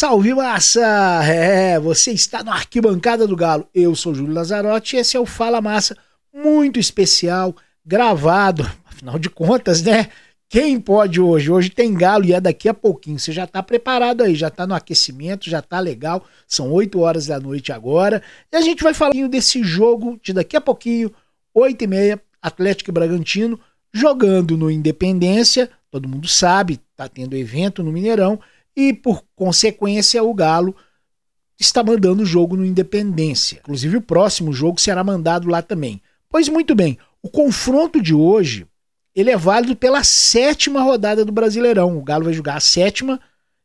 Salve massa! É, você está na arquibancada do Galo. Eu sou Júlio Lazarotti e esse é o Fala Massa, muito especial, gravado. Afinal de contas, né? Quem pode hoje? Hoje tem Galo e é daqui a pouquinho. Você já está preparado aí, já está no aquecimento, já está legal. São 8 horas da noite agora. E a gente vai falar desse jogo de daqui a pouquinho, 8 e meia, Atlético e Bragantino, jogando no Independência. Todo mundo sabe, está tendo evento no Mineirão e por consequência, o Galo está mandando o jogo no Independência. Inclusive, o próximo jogo será mandado lá também. Pois muito bem, o confronto de hoje ele é válido pela sétima rodada do Brasileirão. O Galo vai jogar a sétima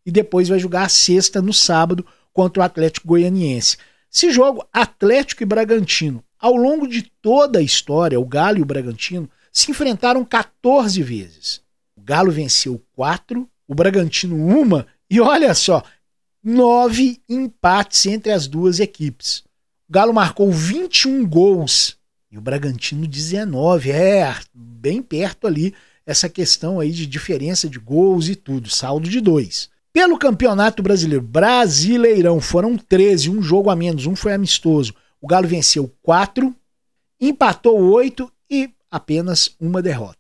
e depois vai jogar a sexta no sábado contra o Atlético Goianiense. Se jogo Atlético e Bragantino. Ao longo de toda a história, o Galo e o Bragantino se enfrentaram 14 vezes. O Galo venceu 4, o Bragantino uma e olha só, nove empates entre as duas equipes. O Galo marcou 21 gols e o Bragantino 19. É, bem perto ali essa questão aí de diferença de gols e tudo, saldo de dois. Pelo Campeonato Brasileiro, Brasileirão, foram 13, um jogo a menos, um foi amistoso. O Galo venceu 4, empatou 8 e apenas uma derrota.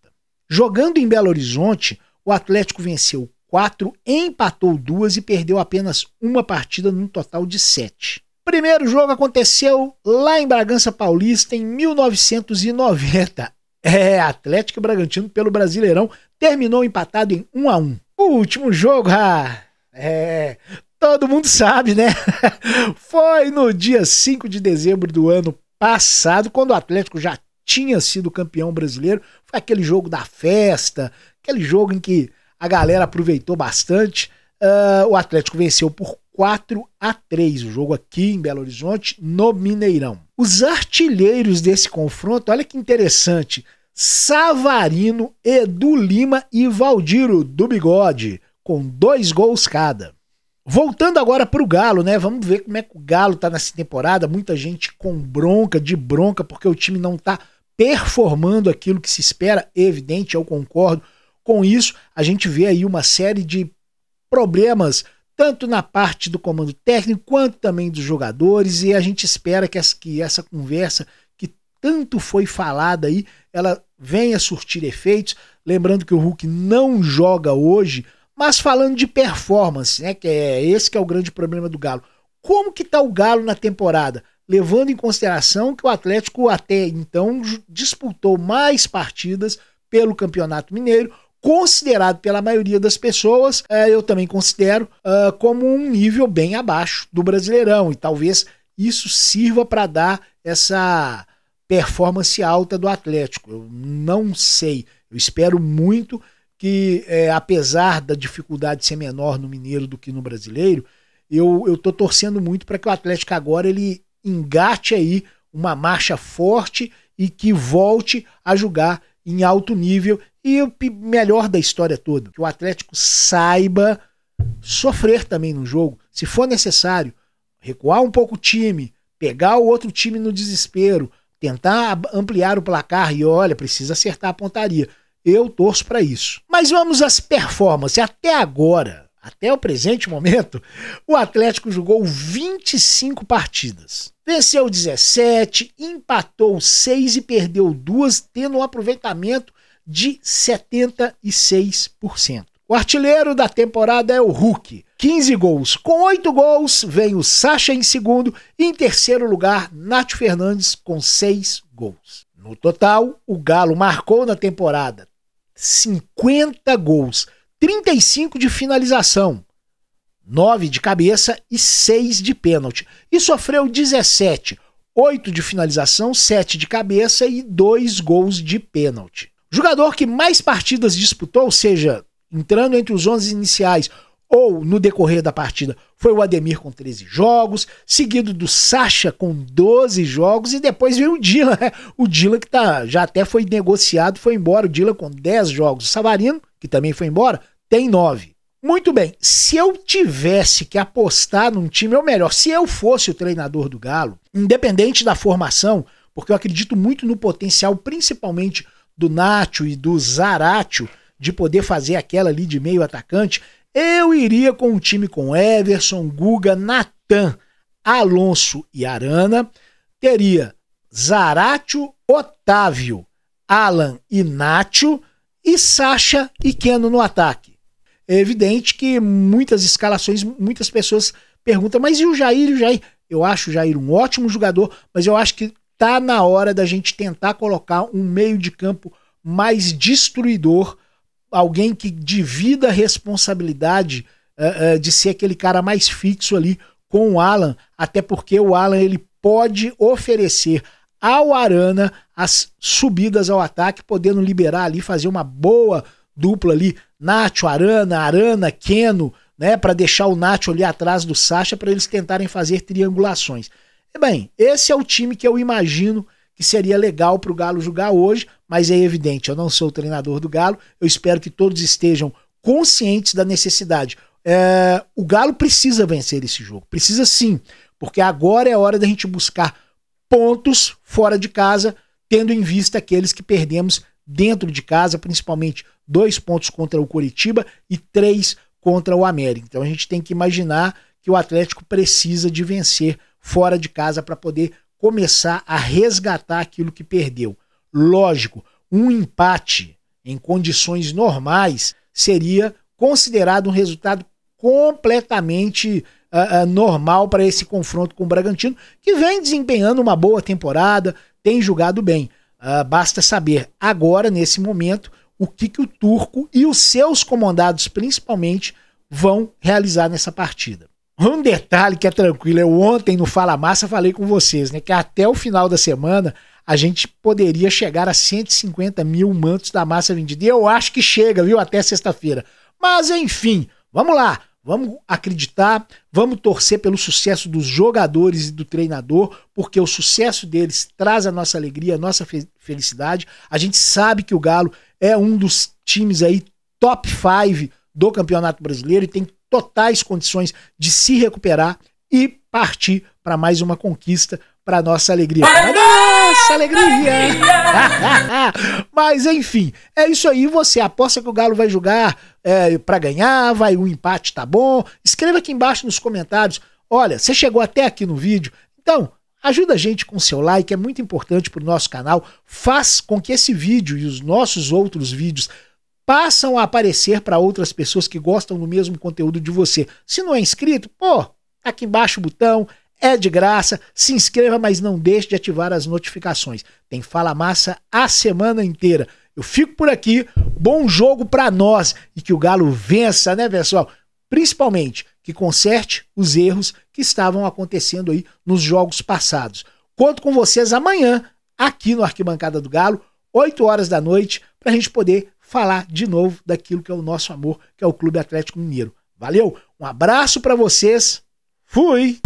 Jogando em Belo Horizonte, o Atlético venceu quatro, empatou duas e perdeu apenas uma partida num total de sete. Primeiro jogo aconteceu lá em Bragança Paulista em 1990. É, Atlético Bragantino pelo Brasileirão terminou empatado em 1 a 1. O último jogo, ah, é, todo mundo sabe, né? Foi no dia 5 de dezembro do ano passado, quando o Atlético já tinha sido campeão brasileiro. Foi aquele jogo da festa, aquele jogo em que a galera aproveitou bastante. Uh, o Atlético venceu por 4 a 3 o jogo aqui em Belo Horizonte, no Mineirão. Os artilheiros desse confronto, olha que interessante. Savarino, Edu Lima e Valdiro do Bigode, com dois gols cada. Voltando agora para o Galo, né? Vamos ver como é que o Galo tá nessa temporada. Muita gente com bronca, de bronca, porque o time não tá performando aquilo que se espera. Evidente, eu concordo. Com isso, a gente vê aí uma série de problemas, tanto na parte do comando técnico quanto também dos jogadores, e a gente espera que essa, que essa conversa que tanto foi falada aí, ela venha surtir efeitos. Lembrando que o Hulk não joga hoje, mas falando de performance, né, que é esse que é o grande problema do Galo. Como que tá o Galo na temporada? Levando em consideração que o Atlético até então disputou mais partidas pelo Campeonato Mineiro, considerado pela maioria das pessoas, é, eu também considero ah, como um nível bem abaixo do Brasileirão. E talvez isso sirva para dar essa performance alta do Atlético. Eu não sei. Eu espero muito que, é, apesar da dificuldade ser menor no Mineiro do que no Brasileiro, eu eu torcendo muito para que o Atlético agora ele engate aí uma marcha forte e que volte a jogar em alto nível e o melhor da história toda, que o Atlético saiba sofrer também no jogo, se for necessário, recuar um pouco o time, pegar o outro time no desespero, tentar ampliar o placar e olha, precisa acertar a pontaria. Eu torço para isso. Mas vamos às performances até agora. Até o presente momento, o Atlético jogou 25 partidas. Venceu 17, empatou 6 e perdeu 2, tendo um aproveitamento de 76%. O artilheiro da temporada é o Hulk, 15 gols. Com 8 gols, vem o Sacha em segundo e em terceiro lugar, Nath Fernandes com 6 gols. No total, o Galo marcou na temporada 50 gols, 35 de finalização, 9 de cabeça e 6 de pênalti. E sofreu 17, 8 de finalização, 7 de cabeça e 2 gols de pênalti. Jogador que mais partidas disputou, ou seja, entrando entre os 11 iniciais ou no decorrer da partida, foi o Ademir com 13 jogos, seguido do Sacha com 12 jogos e depois veio o Dila, né? O Dila que tá, já até foi negociado, foi embora, o Dila com 10 jogos. O Savarino, que também foi embora, tem nove. Muito bem, se eu tivesse que apostar num time, ou melhor, se eu fosse o treinador do Galo, independente da formação, porque eu acredito muito no potencial, principalmente do Nacho e do Zaratio, de poder fazer aquela ali de meio atacante, eu iria com um time com Everson, Guga, Natan, Alonso e Arana. Teria Zaratio, Otávio, Alan e Nacho e Sacha e Keno no ataque é evidente que muitas escalações, muitas pessoas perguntam, mas e o Jair? E o Jair? Eu acho o Jair um ótimo jogador, mas eu acho que tá na hora da gente tentar colocar um meio de campo mais destruidor, alguém que divida a responsabilidade uh, uh, de ser aquele cara mais fixo ali com o Alan, até porque o Alan ele pode oferecer ao Arana as subidas ao ataque, podendo liberar ali, fazer uma boa dupla ali Nacho, Arana, Arana, Keno, né, para deixar o Nacho ali atrás do Sacha para eles tentarem fazer triangulações. E bem, esse é o time que eu imagino que seria legal para o Galo jogar hoje, mas é evidente, eu não sou o treinador do Galo, eu espero que todos estejam conscientes da necessidade. É, o Galo precisa vencer esse jogo, precisa sim, porque agora é hora da gente buscar pontos fora de casa, tendo em vista aqueles que perdemos dentro de casa, principalmente dois pontos contra o Coritiba e três contra o América. Então a gente tem que imaginar que o Atlético precisa de vencer fora de casa para poder começar a resgatar aquilo que perdeu. Lógico, um empate em condições normais seria considerado um resultado completamente uh, uh, normal para esse confronto com o Bragantino, que vem desempenhando uma boa temporada, tem jogado bem. Uh, basta saber agora, nesse momento, o que, que o turco e os seus comandados, principalmente, vão realizar nessa partida. Um detalhe que é tranquilo, eu ontem no Fala Massa falei com vocês, né? Que até o final da semana a gente poderia chegar a 150 mil mantos da massa vendida. E eu acho que chega, viu? Até sexta-feira. Mas enfim, vamos lá. Vamos acreditar, vamos torcer pelo sucesso dos jogadores e do treinador, porque o sucesso deles traz a nossa alegria, a nossa fe felicidade. A gente sabe que o Galo é um dos times aí top 5 do Campeonato Brasileiro e tem totais condições de se recuperar e partir para mais uma conquista para nossa alegria. nossa alegria! Mas enfim, é isso aí. Você aposta que o Galo vai jogar é, para ganhar, vai, o um empate tá bom. Escreva aqui embaixo nos comentários. Olha, você chegou até aqui no vídeo, então ajuda a gente com seu like, é muito importante para o nosso canal. Faz com que esse vídeo e os nossos outros vídeos passam a aparecer para outras pessoas que gostam do mesmo conteúdo de você. Se não é inscrito, pô, tá aqui embaixo o botão, é de graça. Se inscreva, mas não deixe de ativar as notificações. Tem Fala Massa a semana inteira. Eu fico por aqui. Bom jogo para nós e que o Galo vença, né, pessoal? Principalmente que conserte os erros que estavam acontecendo aí nos jogos passados. Conto com vocês amanhã aqui no Arquibancada do Galo, 8 horas da noite, para a gente poder falar de novo daquilo que é o nosso amor, que é o Clube Atlético Mineiro. Valeu, um abraço para vocês. Fui.